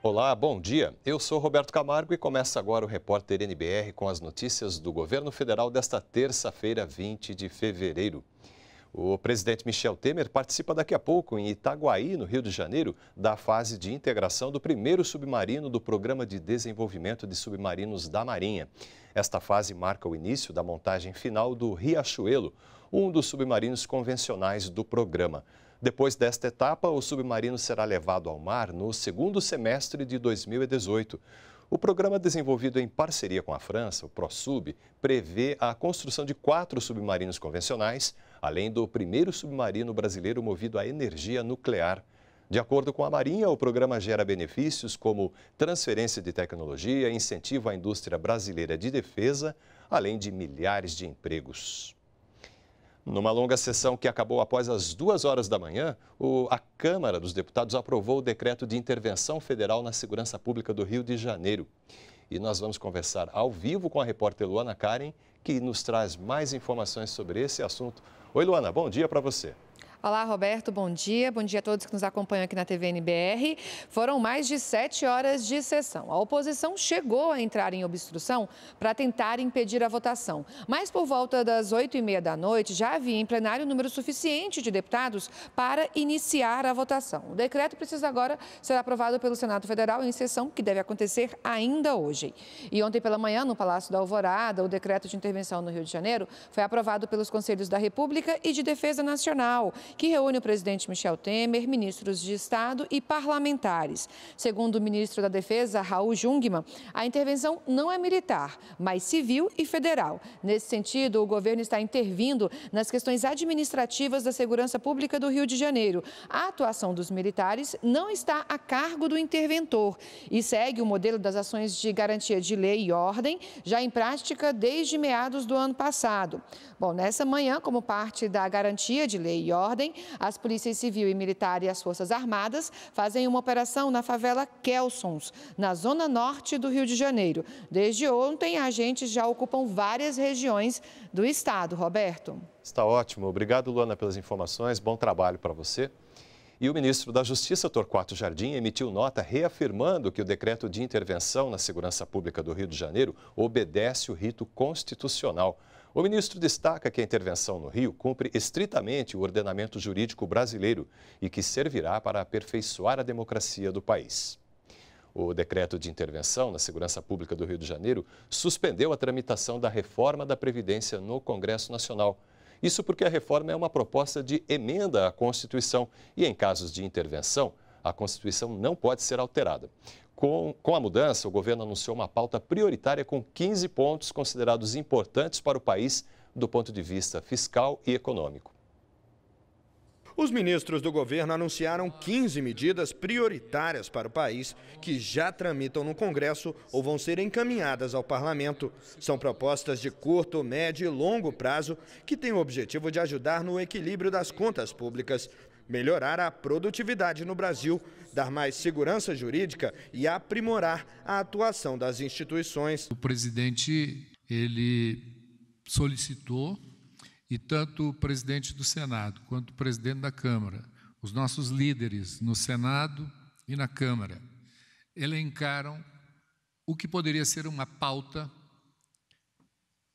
Olá, bom dia. Eu sou Roberto Camargo e começa agora o repórter NBR com as notícias do governo federal desta terça-feira, 20 de fevereiro. O presidente Michel Temer participa daqui a pouco, em Itaguaí, no Rio de Janeiro, da fase de integração do primeiro submarino do Programa de Desenvolvimento de Submarinos da Marinha. Esta fase marca o início da montagem final do Riachuelo, um dos submarinos convencionais do programa. Depois desta etapa, o submarino será levado ao mar no segundo semestre de 2018. O programa desenvolvido em parceria com a França, o ProSub, prevê a construção de quatro submarinos convencionais, além do primeiro submarino brasileiro movido a energia nuclear. De acordo com a Marinha, o programa gera benefícios como transferência de tecnologia, incentivo à indústria brasileira de defesa, além de milhares de empregos. Numa longa sessão que acabou após as duas horas da manhã, o, a Câmara dos Deputados aprovou o decreto de intervenção federal na segurança pública do Rio de Janeiro. E nós vamos conversar ao vivo com a repórter Luana Karen, que nos traz mais informações sobre esse assunto. Oi, Luana, bom dia para você. Olá, Roberto, bom dia. Bom dia a todos que nos acompanham aqui na TV NBR. Foram mais de sete horas de sessão. A oposição chegou a entrar em obstrução para tentar impedir a votação. Mas por volta das oito e meia da noite, já havia em plenário número suficiente de deputados para iniciar a votação. O decreto precisa agora ser aprovado pelo Senado Federal em sessão que deve acontecer ainda hoje. E ontem pela manhã, no Palácio da Alvorada, o decreto de intervenção no Rio de Janeiro foi aprovado pelos Conselhos da República e de Defesa Nacional que reúne o presidente Michel Temer, ministros de Estado e parlamentares. Segundo o ministro da Defesa, Raul Jungmann, a intervenção não é militar, mas civil e federal. Nesse sentido, o governo está intervindo nas questões administrativas da segurança pública do Rio de Janeiro. A atuação dos militares não está a cargo do interventor e segue o modelo das ações de garantia de lei e ordem, já em prática desde meados do ano passado. Bom, nessa manhã, como parte da garantia de lei e ordem, ordem, as polícias civil e militar e as Forças Armadas fazem uma operação na favela Kelsons, na zona norte do Rio de Janeiro. Desde ontem, agentes já ocupam várias regiões do estado. Roberto. Está ótimo. Obrigado, Luana, pelas informações. Bom trabalho para você. E o ministro da Justiça, Torquato Jardim, emitiu nota reafirmando que o decreto de intervenção na segurança pública do Rio de Janeiro obedece o rito constitucional. O ministro destaca que a intervenção no Rio cumpre estritamente o ordenamento jurídico brasileiro e que servirá para aperfeiçoar a democracia do país. O decreto de intervenção na segurança pública do Rio de Janeiro suspendeu a tramitação da reforma da Previdência no Congresso Nacional. Isso porque a reforma é uma proposta de emenda à Constituição e, em casos de intervenção, a Constituição não pode ser alterada. Com, com, a mudança, o governo anunciou uma pauta prioritária com 15 pontos considerados importantes para o país do ponto de vista fiscal e econômico. Os ministros do governo anunciaram 15 medidas prioritárias para o país que já tramitam no Congresso ou vão ser encaminhadas ao parlamento. São propostas de curto, médio e longo prazo que têm o objetivo de ajudar no equilíbrio das contas públicas, melhorar a produtividade no Brasil, dar mais segurança jurídica e aprimorar a atuação das instituições. O presidente ele solicitou e tanto o presidente do Senado quanto o presidente da Câmara, os nossos líderes no Senado e na Câmara, elencaram o que poderia ser uma pauta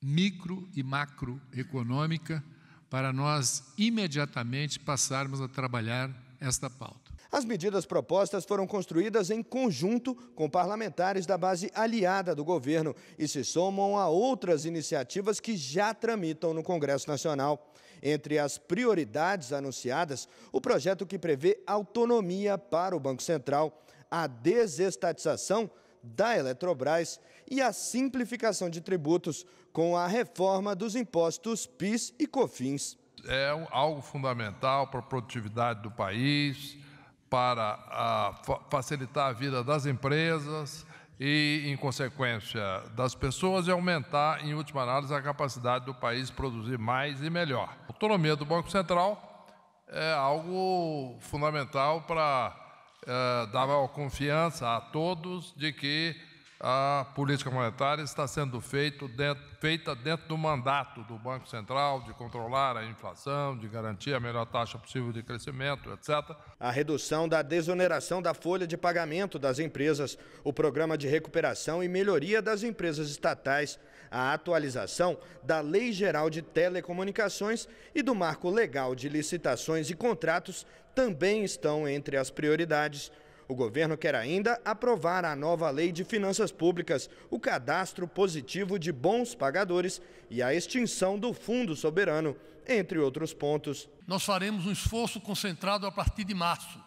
micro e macroeconômica para nós imediatamente passarmos a trabalhar esta pauta. As medidas propostas foram construídas em conjunto com parlamentares da base aliada do governo e se somam a outras iniciativas que já tramitam no Congresso Nacional. Entre as prioridades anunciadas, o projeto que prevê autonomia para o Banco Central, a desestatização da Eletrobras e a simplificação de tributos com a reforma dos impostos PIS e COFINS. É algo fundamental para a produtividade do país, para ah, a, facilitar a vida das empresas e, em consequência, das pessoas e aumentar, em última análise, a capacidade do país produzir mais e melhor. A autonomia do Banco Central é algo fundamental para eh, dava confiança a todos de que a política monetária está sendo feito dentro, feita dentro do mandato do Banco Central de controlar a inflação, de garantir a melhor taxa possível de crescimento, etc. A redução da desoneração da folha de pagamento das empresas, o programa de recuperação e melhoria das empresas estatais, a atualização da Lei Geral de Telecomunicações e do Marco Legal de Licitações e Contratos também estão entre as prioridades o governo quer ainda aprovar a nova Lei de Finanças Públicas, o cadastro positivo de bons pagadores e a extinção do Fundo Soberano, entre outros pontos. Nós faremos um esforço concentrado a partir de março.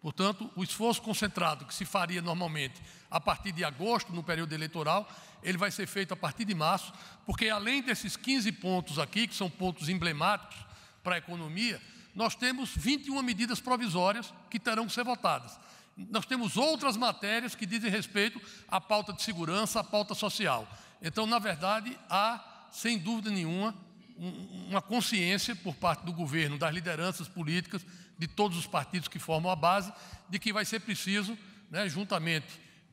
Portanto, o esforço concentrado que se faria normalmente a partir de agosto, no período eleitoral, ele vai ser feito a partir de março, porque além desses 15 pontos aqui, que são pontos emblemáticos para a economia, nós temos 21 medidas provisórias que terão que ser votadas nós temos outras matérias que dizem respeito à pauta de segurança, à pauta social. Então, na verdade, há, sem dúvida nenhuma, uma consciência por parte do governo, das lideranças políticas, de todos os partidos que formam a base, de que vai ser preciso, né, juntamente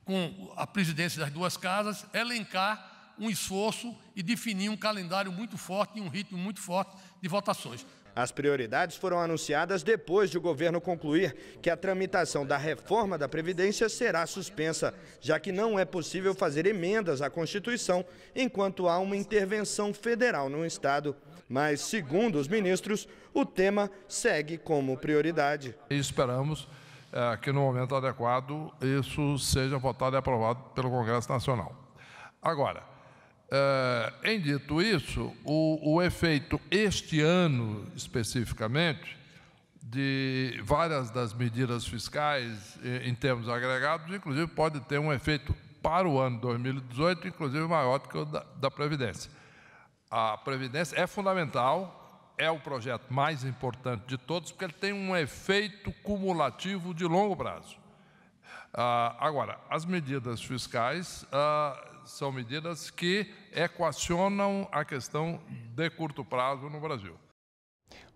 com a presidência das duas casas, elencar um esforço e definir um calendário muito forte e um ritmo muito forte de votações. As prioridades foram anunciadas depois de o governo concluir que a tramitação da reforma da Previdência será suspensa, já que não é possível fazer emendas à Constituição enquanto há uma intervenção federal no Estado. Mas, segundo os ministros, o tema segue como prioridade. E esperamos é, que, no momento adequado, isso seja votado e aprovado pelo Congresso Nacional. Agora, eh, em dito isso, o, o efeito este ano especificamente de várias das medidas fiscais eh, em termos agregados, inclusive pode ter um efeito para o ano 2018, inclusive maior do que o da, da Previdência. A Previdência é fundamental, é o projeto mais importante de todos, porque ele tem um efeito cumulativo de longo prazo. Ah, agora, as medidas fiscais ah, são medidas que equacionam a questão de curto prazo no Brasil.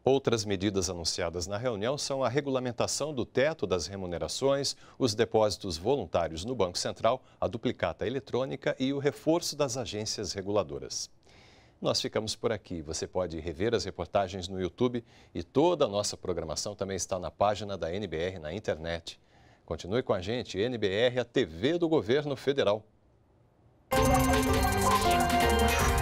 Outras medidas anunciadas na reunião são a regulamentação do teto das remunerações, os depósitos voluntários no Banco Central, a duplicata eletrônica e o reforço das agências reguladoras. Nós ficamos por aqui. Você pode rever as reportagens no YouTube e toda a nossa programação também está na página da NBR na internet. Continue com a gente, NBR, a TV do Governo Federal. Thank you.